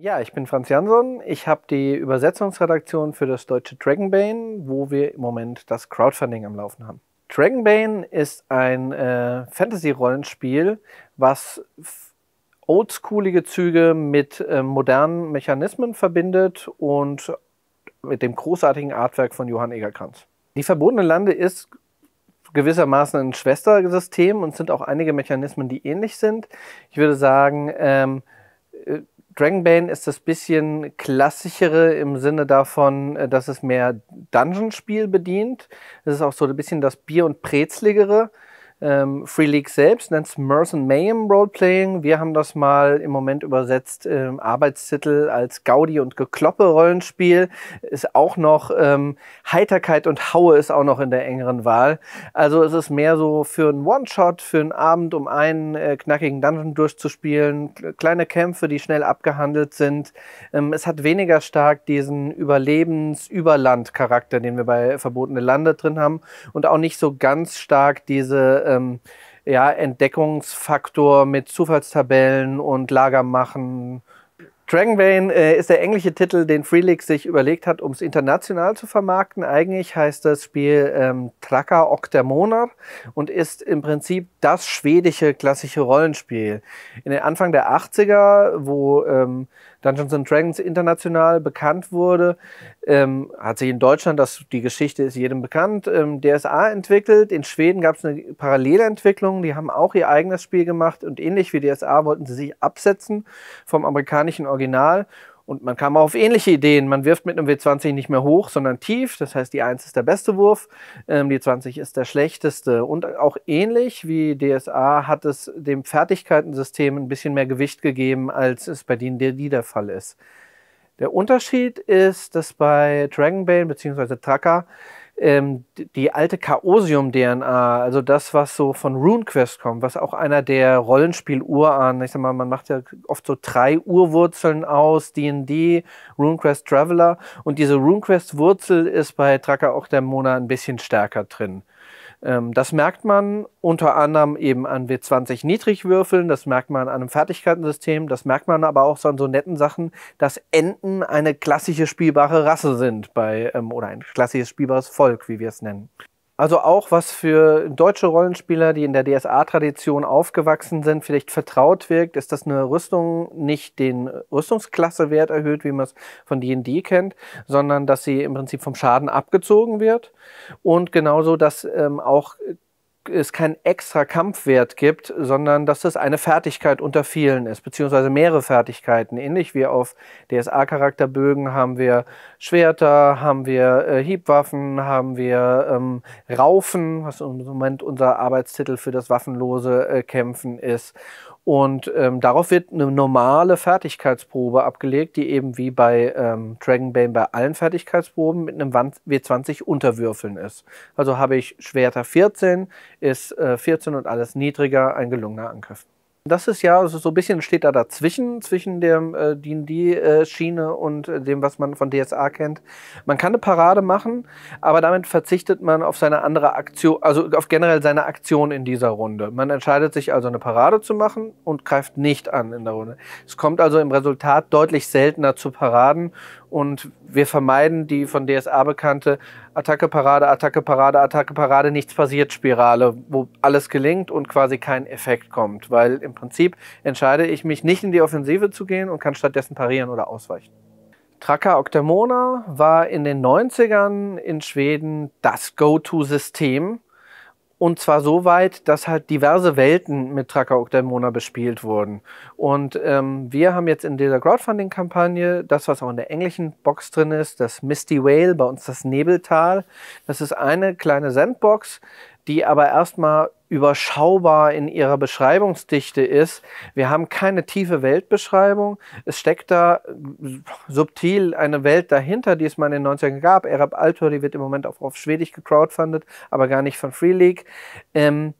Ja, ich bin Franz Jansson. Ich habe die Übersetzungsredaktion für das deutsche Dragonbane, wo wir im Moment das Crowdfunding am Laufen haben. Dragonbane ist ein äh, Fantasy-Rollenspiel, was oldschoolige Züge mit äh, modernen Mechanismen verbindet und mit dem großartigen Artwerk von Johann Egerkranz. Die verbotene Lande ist gewissermaßen ein Schwestersystem und sind auch einige Mechanismen, die ähnlich sind. Ich würde sagen, ähm, äh, Dragonbane ist das bisschen klassischere im Sinne davon, äh, dass es mehr Dungeon-Spiel bedient. Es ist auch so ein bisschen das Bier- und Brezligere ähm, Free League selbst nennt es Merce Mayhem Roleplaying. Wir haben das mal im Moment übersetzt, ähm, Arbeitstitel als Gaudi und Gekloppe Rollenspiel. Ist auch noch, ähm, Heiterkeit und Haue ist auch noch in der engeren Wahl. Also es ist mehr so für einen One-Shot, für einen Abend, um einen äh, knackigen Dungeon durchzuspielen. Kleine Kämpfe, die schnell abgehandelt sind. Ähm, es hat weniger stark diesen Überlebens-Überland-Charakter, den wir bei Verbotene Lande drin haben. Und auch nicht so ganz stark diese ähm, ja, Entdeckungsfaktor mit Zufallstabellen und Lagermachen. Dragonbane äh, ist der englische Titel, den Freelix sich überlegt hat, um es international zu vermarkten. Eigentlich heißt das Spiel ähm, Tracker Octamonar und ist im Prinzip das schwedische klassische Rollenspiel. In den Anfang der 80er, wo ähm, Dungeons and Dragons international bekannt wurde, ähm, hat sich in Deutschland, das, die Geschichte ist jedem bekannt, ähm, DSA entwickelt. In Schweden gab es eine Parallelentwicklung, die haben auch ihr eigenes Spiel gemacht und ähnlich wie DSA wollten sie sich absetzen vom amerikanischen Original und man kam auf ähnliche Ideen. Man wirft mit einem W20 nicht mehr hoch, sondern tief. Das heißt, die 1 ist der beste Wurf, ähm, die 20 ist der schlechteste. Und auch ähnlich wie DSA hat es dem Fertigkeitensystem ein bisschen mehr Gewicht gegeben, als es bei D&D der Fall ist. Der Unterschied ist, dass bei Dragonbane bzw. Tracker ähm, die alte Chaosium-DNA, also das, was so von RuneQuest kommt, was auch einer der Rollenspiel-Urahnen, ich sag mal, man macht ja oft so drei Urwurzeln aus, D&D, RuneQuest Traveler und diese RuneQuest-Wurzel ist bei Tracker auch der Mona ein bisschen stärker drin. Ähm, das merkt man unter anderem eben an W20 Niedrigwürfeln, das merkt man an einem Fertigkeitensystem, das merkt man aber auch so an so netten Sachen, dass Enten eine klassische spielbare Rasse sind bei, ähm, oder ein klassisches spielbares Volk, wie wir es nennen. Also auch was für deutsche Rollenspieler, die in der DSA-Tradition aufgewachsen sind, vielleicht vertraut wirkt, ist, dass eine Rüstung nicht den Rüstungsklassewert erhöht, wie man es von D&D kennt, sondern dass sie im Prinzip vom Schaden abgezogen wird und genauso, dass ähm, auch es keinen extra Kampfwert gibt, sondern dass das eine Fertigkeit unter vielen ist, beziehungsweise mehrere Fertigkeiten. Ähnlich wie auf DSA-Charakterbögen haben wir Schwerter, haben wir äh, Hiebwaffen, haben wir ähm, Raufen, was im Moment unser Arbeitstitel für das waffenlose äh, Kämpfen ist. Und ähm, darauf wird eine normale Fertigkeitsprobe abgelegt, die eben wie bei ähm, Dragonbane bei allen Fertigkeitsproben mit einem W20 unterwürfeln ist. Also habe ich Schwerter 14, ist äh, 14 und alles niedriger ein gelungener Angriff. Das ist ja also so ein bisschen steht da dazwischen, zwischen der äh, D&D-Schiene äh, und äh, dem, was man von DSA kennt. Man kann eine Parade machen, aber damit verzichtet man auf seine andere Aktion, also auf generell seine Aktion in dieser Runde. Man entscheidet sich also eine Parade zu machen und greift nicht an in der Runde. Es kommt also im Resultat deutlich seltener zu Paraden und wir vermeiden die von DSA bekannte Attacke, Parade, Attacke, Parade, Attacke, Parade, nichts passiert Spirale, wo alles gelingt und quasi kein Effekt kommt, weil im Prinzip entscheide ich mich nicht in die Offensive zu gehen und kann stattdessen parieren oder ausweichen. Tracker Octamona war in den 90ern in Schweden das Go-To-System und zwar so weit, dass halt diverse Welten mit Tracker Octalmona bespielt wurden. Und ähm, wir haben jetzt in dieser Crowdfunding-Kampagne das, was auch in der englischen Box drin ist, das Misty Whale, bei uns das Nebeltal. Das ist eine kleine Sandbox, die aber erstmal überschaubar in ihrer Beschreibungsdichte ist. Wir haben keine tiefe Weltbeschreibung. Es steckt da äh, subtil eine Welt dahinter, die es mal in den 90ern gab. Erab Altor, die wird im Moment auch auf Schwedisch gecrowdfundet, aber gar nicht von Free League. Ähm,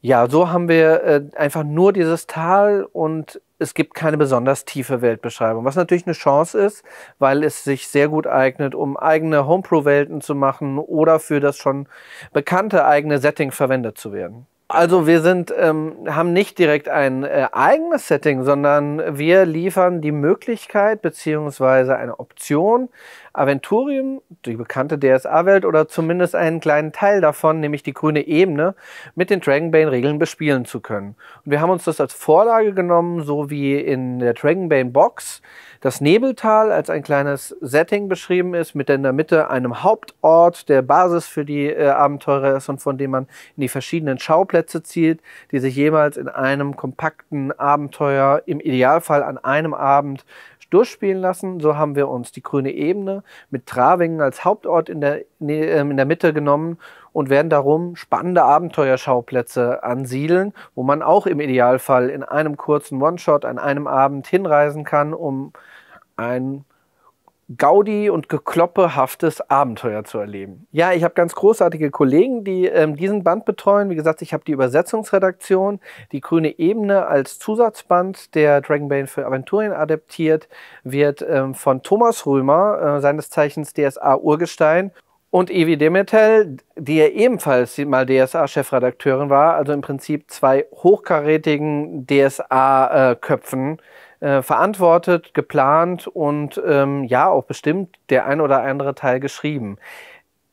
ja, so haben wir äh, einfach nur dieses Tal und es gibt keine besonders tiefe Weltbeschreibung, was natürlich eine Chance ist, weil es sich sehr gut eignet, um eigene Homepro-Welten zu machen oder für das schon bekannte eigene Setting verwendet zu werden. Also wir sind, ähm, haben nicht direkt ein äh, eigenes Setting, sondern wir liefern die Möglichkeit bzw. eine Option Aventurium, die bekannte DSA-Welt oder zumindest einen kleinen Teil davon, nämlich die grüne Ebene, mit den Dragonbane-Regeln bespielen zu können. Und wir haben uns das als Vorlage genommen, so wie in der Dragonbane-Box das Nebeltal als ein kleines Setting beschrieben ist, mit in der Mitte einem Hauptort, der Basis für die äh, Abenteurer ist und von dem man in die verschiedenen Schauplätze zielt, die sich jemals in einem kompakten Abenteuer im Idealfall an einem Abend durchspielen lassen. So haben wir uns die grüne Ebene mit Travingen als Hauptort in der, ähm, in der Mitte genommen und werden darum spannende Abenteuerschauplätze ansiedeln, wo man auch im Idealfall in einem kurzen One-Shot an einem Abend hinreisen kann, um ein Gaudi und gekloppehaftes Abenteuer zu erleben. Ja, ich habe ganz großartige Kollegen, die ähm, diesen Band betreuen. Wie gesagt, ich habe die Übersetzungsredaktion, die Grüne Ebene als Zusatzband, der Dragonbane für Aventurien adaptiert wird, ähm, von Thomas Römer, äh, seines Zeichens DSA Urgestein. Und Evi Demetel, die ja ebenfalls mal DSA-Chefredakteurin war, also im Prinzip zwei hochkarätigen DSA-Köpfen, äh, äh, verantwortet, geplant und ähm, ja, auch bestimmt der ein oder andere Teil geschrieben.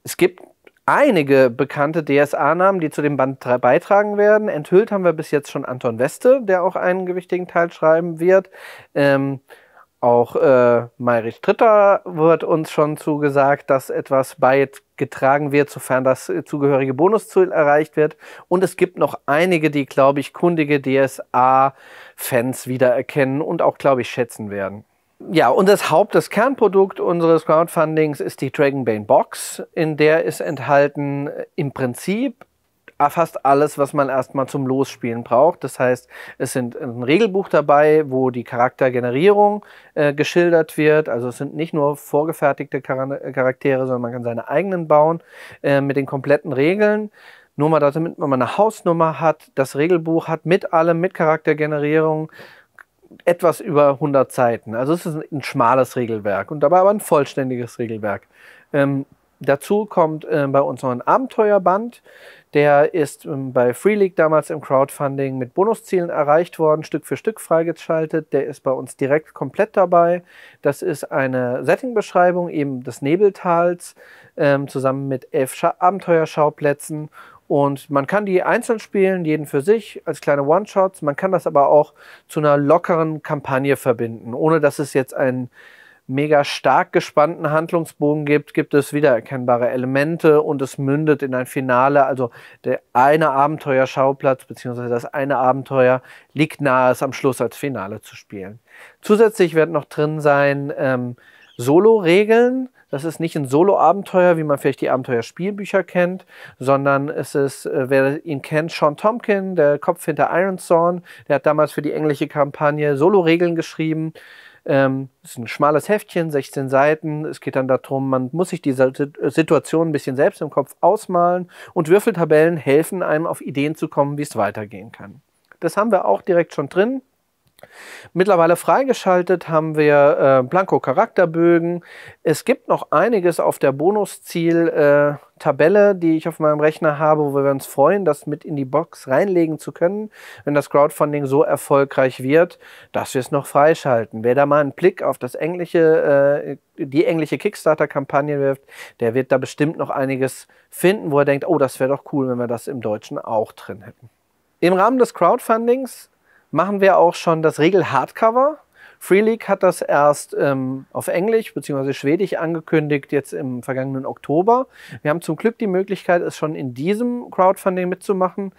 Es gibt einige bekannte DSA-Namen, die zu dem Band 3 beitragen werden. Enthüllt haben wir bis jetzt schon Anton Weste, der auch einen gewichtigen Teil schreiben wird. Ähm, auch äh, Meirich Dritter wird uns schon zugesagt, dass etwas beigetragen wird, sofern das äh, zugehörige Bonusziel erreicht wird. Und es gibt noch einige, die, glaube ich, kundige DSA-Fans wiedererkennen und auch, glaube ich, schätzen werden. Ja, und das Haupt, das Kernprodukt unseres Crowdfundings ist die Dragonbane Box. In der ist enthalten äh, im Prinzip fast alles, was man erstmal zum Losspielen braucht. Das heißt, es sind ein Regelbuch dabei, wo die Charaktergenerierung äh, geschildert wird. Also es sind nicht nur vorgefertigte äh, Charaktere, sondern man kann seine eigenen bauen äh, mit den kompletten Regeln. Nur mal, damit man eine Hausnummer hat, das Regelbuch hat mit allem, mit Charaktergenerierung etwas über 100 Seiten. Also es ist ein schmales Regelwerk und dabei aber ein vollständiges Regelwerk. Ähm, dazu kommt äh, bei uns noch ein Abenteuerband, der ist ähm, bei Free League damals im Crowdfunding mit Bonuszielen erreicht worden, Stück für Stück freigeschaltet. Der ist bei uns direkt komplett dabei. Das ist eine Setting-Beschreibung eben des Nebeltals ähm, zusammen mit elf Scha Abenteuerschauplätzen. Und man kann die einzeln spielen, jeden für sich, als kleine One-Shots. Man kann das aber auch zu einer lockeren Kampagne verbinden, ohne dass es jetzt ein mega stark gespannten Handlungsbogen gibt, gibt es wiedererkennbare Elemente und es mündet in ein Finale. Also der eine Abenteuerschauplatz bzw. das eine Abenteuer liegt nahe, es am Schluss als Finale zu spielen. Zusätzlich werden noch drin sein ähm, Solo-Regeln. Das ist nicht ein Solo-Abenteuer, wie man vielleicht die Abenteuerspielbücher kennt, sondern es ist, äh, wer ihn kennt, Sean Tompkin, der Kopf hinter Iron Thorn. Der hat damals für die englische Kampagne Solo-Regeln geschrieben. Ähm, ist ein schmales Heftchen, 16 Seiten. Es geht dann darum, man muss sich diese äh, Situation ein bisschen selbst im Kopf ausmalen und Würfeltabellen helfen einem auf Ideen zu kommen, wie es weitergehen kann. Das haben wir auch direkt schon drin. Mittlerweile freigeschaltet haben wir äh, Blanco Charakterbögen. Es gibt noch einiges auf der Bonusziel-Tabelle, äh, die ich auf meinem Rechner habe, wo wir uns freuen, das mit in die Box reinlegen zu können, wenn das Crowdfunding so erfolgreich wird, dass wir es noch freischalten. Wer da mal einen Blick auf das englische, äh, die englische Kickstarter-Kampagne wirft, der wird da bestimmt noch einiges finden, wo er denkt, oh, das wäre doch cool, wenn wir das im Deutschen auch drin hätten. Im Rahmen des Crowdfundings machen wir auch schon das Regel-Hardcover. Freeleague hat das erst ähm, auf Englisch bzw. Schwedisch angekündigt, jetzt im vergangenen Oktober. Wir haben zum Glück die Möglichkeit, es schon in diesem Crowdfunding mitzumachen,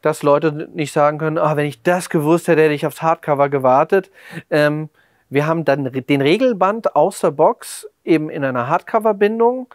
dass Leute nicht sagen können, ah, wenn ich das gewusst hätte, hätte ich aufs Hardcover gewartet. Ähm, wir haben dann den Regelband aus der Box eben in einer Hardcover-Bindung.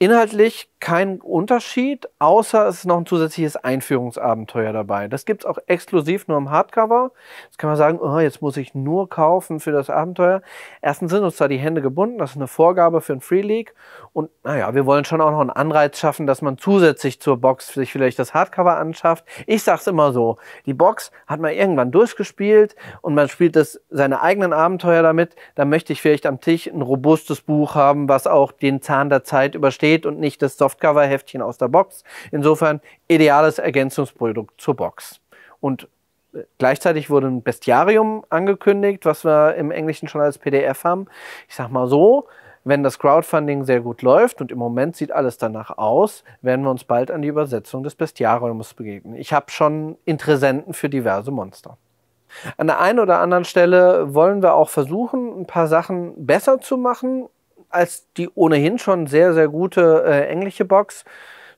Inhaltlich kein Unterschied, außer es ist noch ein zusätzliches Einführungsabenteuer dabei. Das gibt es auch exklusiv nur im Hardcover. Jetzt kann man sagen, oh, jetzt muss ich nur kaufen für das Abenteuer. Erstens sind uns da die Hände gebunden, das ist eine Vorgabe für ein Free League. Und naja, wir wollen schon auch noch einen Anreiz schaffen, dass man zusätzlich zur Box sich vielleicht das Hardcover anschafft. Ich sage es immer so, die Box hat man irgendwann durchgespielt und man spielt das, seine eigenen Abenteuer damit. Dann möchte ich vielleicht am Tisch ein robustes Buch haben, was auch den Zahn der Zeit übersteht steht und nicht das Softcover-Heftchen aus der Box. Insofern ideales Ergänzungsprodukt zur Box. Und äh, Gleichzeitig wurde ein Bestiarium angekündigt, was wir im Englischen schon als PDF haben. Ich sag mal so, wenn das Crowdfunding sehr gut läuft und im Moment sieht alles danach aus, werden wir uns bald an die Übersetzung des Bestiariums begegnen. Ich habe schon Interessenten für diverse Monster. An der einen oder anderen Stelle wollen wir auch versuchen, ein paar Sachen besser zu machen als die ohnehin schon sehr, sehr gute äh, englische Box.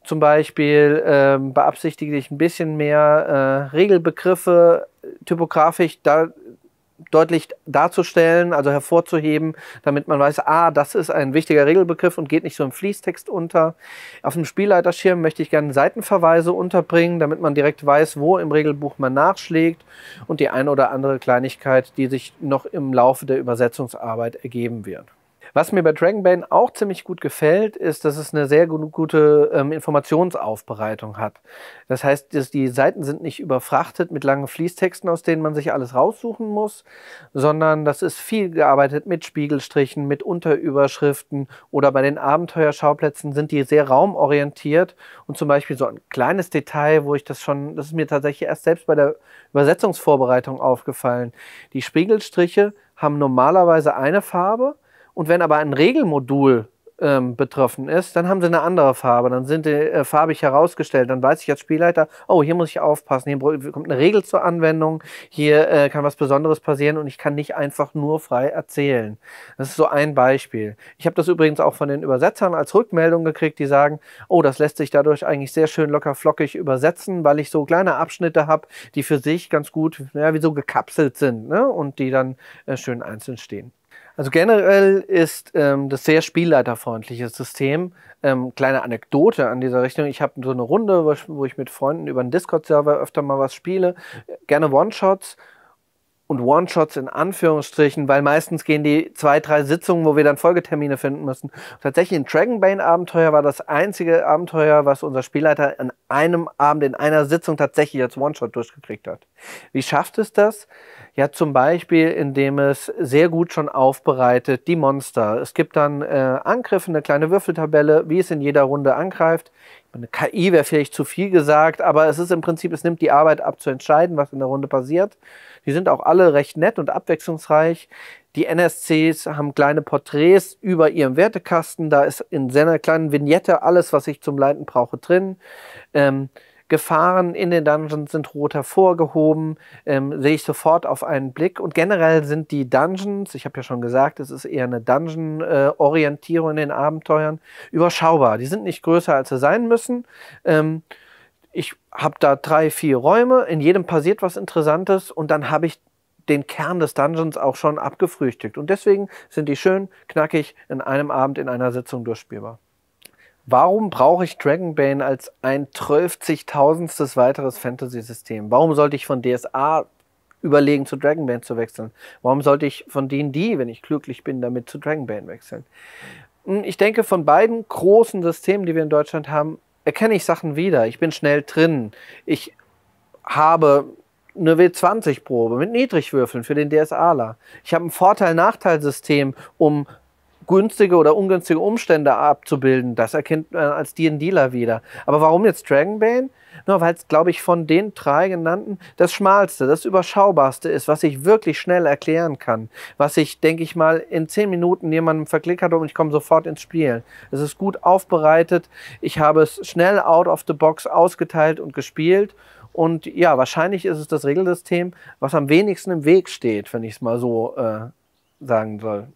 Zum Beispiel ähm, beabsichtige ich ein bisschen mehr äh, Regelbegriffe äh, typografisch da deutlich darzustellen, also hervorzuheben, damit man weiß, ah, das ist ein wichtiger Regelbegriff und geht nicht so im Fließtext unter. Auf dem Spielleiterschirm möchte ich gerne Seitenverweise unterbringen, damit man direkt weiß, wo im Regelbuch man nachschlägt und die eine oder andere Kleinigkeit, die sich noch im Laufe der Übersetzungsarbeit ergeben wird. Was mir bei Dragonbane auch ziemlich gut gefällt, ist, dass es eine sehr gute ähm, Informationsaufbereitung hat. Das heißt, dass die Seiten sind nicht überfrachtet mit langen Fließtexten, aus denen man sich alles raussuchen muss, sondern das ist viel gearbeitet mit Spiegelstrichen, mit Unterüberschriften oder bei den Abenteuerschauplätzen sind die sehr raumorientiert und zum Beispiel so ein kleines Detail, wo ich das schon, das ist mir tatsächlich erst selbst bei der Übersetzungsvorbereitung aufgefallen. Die Spiegelstriche haben normalerweise eine Farbe, und wenn aber ein Regelmodul ähm, betroffen ist, dann haben sie eine andere Farbe, dann sind die äh, farbig herausgestellt, dann weiß ich als Spielleiter, oh, hier muss ich aufpassen, hier kommt eine Regel zur Anwendung, hier äh, kann was Besonderes passieren und ich kann nicht einfach nur frei erzählen. Das ist so ein Beispiel. Ich habe das übrigens auch von den Übersetzern als Rückmeldung gekriegt, die sagen, oh, das lässt sich dadurch eigentlich sehr schön locker flockig übersetzen, weil ich so kleine Abschnitte habe, die für sich ganz gut, ja, wie so gekapselt sind ne? und die dann äh, schön einzeln stehen. Also generell ist ähm, das sehr spielleiterfreundliche System. Ähm, kleine Anekdote an dieser Richtung. Ich habe so eine Runde, wo ich mit Freunden über einen Discord-Server öfter mal was spiele. Gerne One-Shots und One-Shots in Anführungsstrichen, weil meistens gehen die zwei, drei Sitzungen, wo wir dann Folgetermine finden müssen. Tatsächlich ein Dragonbane-Abenteuer war das einzige Abenteuer, was unser Spielleiter an einem Abend, in einer Sitzung tatsächlich als One-Shot durchgekriegt hat. Wie schafft es das? Ja, zum Beispiel, indem es sehr gut schon aufbereitet, die Monster. Es gibt dann äh, Angriffe, eine kleine Würfeltabelle, wie es in jeder Runde angreift. Eine KI wäre vielleicht zu viel gesagt, aber es ist im Prinzip, es nimmt die Arbeit ab zu entscheiden, was in der Runde passiert. Die sind auch alle recht nett und abwechslungsreich. Die NSCs haben kleine Porträts über ihrem Wertekasten. Da ist in seiner kleinen Vignette alles, was ich zum Leiten brauche, drin. Ähm, Gefahren in den Dungeons sind rot hervorgehoben, ähm, sehe ich sofort auf einen Blick. Und generell sind die Dungeons, ich habe ja schon gesagt, es ist eher eine Dungeon-Orientierung in den Abenteuern, überschaubar. Die sind nicht größer, als sie sein müssen. Ähm, ich habe da drei, vier Räume, in jedem passiert was Interessantes und dann habe ich den Kern des Dungeons auch schon abgefrühstückt. Und deswegen sind die schön knackig in einem Abend in einer Sitzung durchspielbar. Warum brauche ich Dragonbane als ein 12000 weiteres Fantasy-System? Warum sollte ich von DSA überlegen, zu Dragonbane zu wechseln? Warum sollte ich von D&D, wenn ich glücklich bin, damit zu Dragonbane wechseln? Hm, ich denke, von beiden großen Systemen, die wir in Deutschland haben, erkenne ich Sachen wieder. Ich bin schnell drin. Ich habe eine W20-Probe mit Niedrigwürfeln für den DSAler. Ich habe ein Vorteil-Nachteil-System, um günstige oder ungünstige Umstände abzubilden. Das erkennt man als D&Dler wieder. Aber warum jetzt Dragonbane? Nur weil es, glaube ich, von den drei genannten das Schmalste, das Überschaubarste ist, was ich wirklich schnell erklären kann. Was ich, denke ich mal, in zehn Minuten jemandem verklickert und ich komme sofort ins Spiel. Es ist gut aufbereitet. Ich habe es schnell out of the box ausgeteilt und gespielt. Und ja, wahrscheinlich ist es das Regelsystem, was am wenigsten im Weg steht, wenn ich es mal so äh, sagen soll.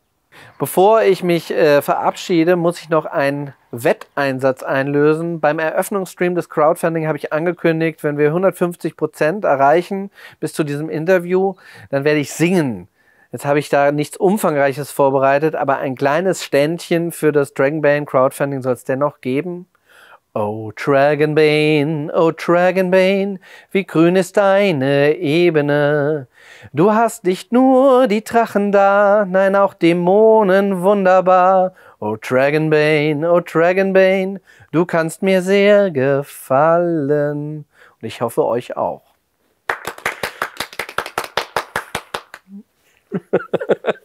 Bevor ich mich äh, verabschiede, muss ich noch einen Wetteinsatz einlösen. Beim Eröffnungsstream des Crowdfunding habe ich angekündigt, wenn wir 150 Prozent erreichen bis zu diesem Interview, dann werde ich singen. Jetzt habe ich da nichts Umfangreiches vorbereitet, aber ein kleines Ständchen für das Dragon Band Crowdfunding soll es dennoch geben oh, Dragonbane, oh, Dragonbane, wie grün ist deine Ebene. Du hast nicht nur die Drachen da, nein auch Dämonen wunderbar. oh, Dragonbane, oh Dragonbane, du kannst mir sehr gefallen. Und ich hoffe euch auch.